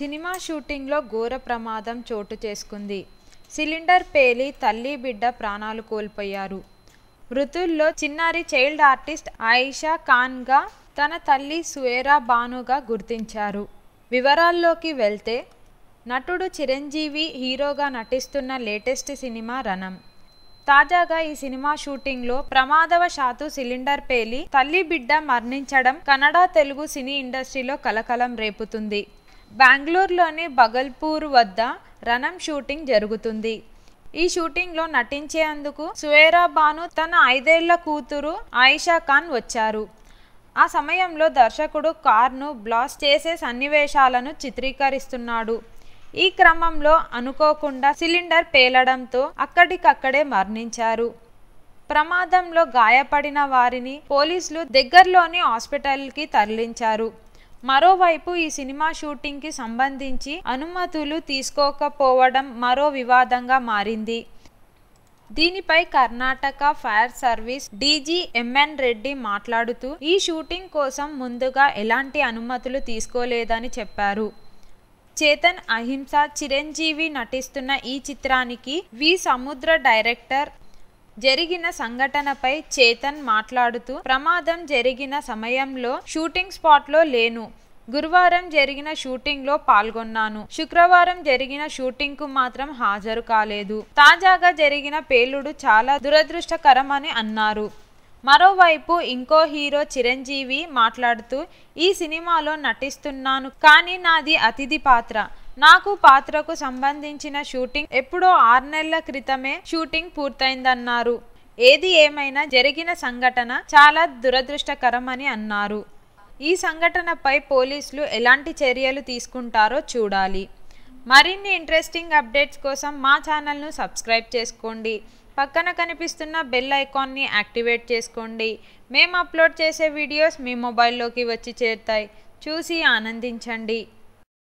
cinema షూటింగ్లో ఘోర ప్రమాదం చోటు చేసుకుంది సిలిండర్ పేలి తల్లి బిడ్డ ప్రాణాలు కోల్పోయారు మృతుల్లో చిన్నారి చైల్డ్ ఆర్టిస్ట్ ఆయిషా ఖాన్గా తన తల్లి సుయేరా బానుగా గుర్తించారు వివరాల్లోకి వెళ్తే నటుడు చిరంజీవి హీరోగా నటిస్తున్న లేటెస్ట్ సినిమా రణం తాజాగా ఈ సినిమా షూటింగ్లో ప్రమాదవశాత్తు సిలిండర్ పేలి తల్లి బిడ్డ మరణించడం కన్నడ తెలుగు సినీ ఇండస్ట్రీలో కలకలం రేపుతుంది బెంగళూరులోని బగల్పూర్ వద్ద రణం షూటింగ్ జరుగుతుంది ఈ షూటింగ్లో నటించేందుకు సువేరా బాను తన ఐదేళ్ల కూతురు ఆయిషా ఖాన్ వచ్చారు ఆ సమయంలో దర్శకుడు కార్ను బ్లాస్ట్ చేసే సన్నివేశాలను చిత్రీకరిస్తున్నాడు ఈ క్రమంలో అనుకోకుండా సిలిండర్ పేలడంతో అక్కడికక్కడే మరణించారు ప్రమాదంలో గాయపడిన వారిని పోలీసులు దగ్గరలోని హాస్పిటల్కి తరలించారు మరోవైపు ఈ సినిమా షూటింగ్ కి సంబంధించి అనుమతులు తీసుకోకపోవడం మరో వివాదంగా మారింది దీనిపై Karnataka fire service DG M రెడ్డి మాట్లాడుతూ ఈ షూటింగ్ కోసం ముందుగా ఎలాంటి అనుమతులు తీసుకోలేదని చెప్పారు చేతన్ అహింస చిరంజీవి నటిస్తున్న ఈ చిత్రానికి వి సముద్ర డైరెక్టర్ జరిగిన సంఘటనపై చేతన్ మాట్లాడుతూ ప్రమాదం జరిగిన సమయంలో షూటింగ్ స్పాట్లో లేను గురువారం జరిగిన షూటింగ్లో పాల్గొన్నాను శుక్రవారం జరిగిన షూటింగ్కు మాత్రం హాజరు కాలేదు తాజాగా జరిగిన పేలుడు చాలా దురదృష్టకరమని అన్నారు మరోవైపు ఇంకో హీరో చిరంజీవి మాట్లాడుతూ ఈ సినిమాలో నటిస్తున్నాను కానీ నాది అతిథి పాత్ర నాకు పాత్రకు సంబంధించిన షూటింగ్ ఎప్పుడో ఆరు నెలల క్రితమే షూటింగ్ పూర్తయిందన్నారు ఏది ఏమైనా జరిగిన సంఘటన చాలా దురదృష్టకరమని అన్నారు ఈ సంఘటనపై పోలీసులు ఎలాంటి చర్యలు తీసుకుంటారో చూడాలి మరిన్ని ఇంట్రెస్టింగ్ అప్డేట్స్ కోసం మా ఛానల్ను సబ్స్క్రైబ్ చేసుకోండి పక్కన కనిపిస్తున్న బెల్ ఐకాన్ని యాక్టివేట్ చేసుకోండి మేము అప్లోడ్ చేసే వీడియోస్ మీ మొబైల్లోకి వచ్చి చేరుతాయి చూసి ఆనందించండి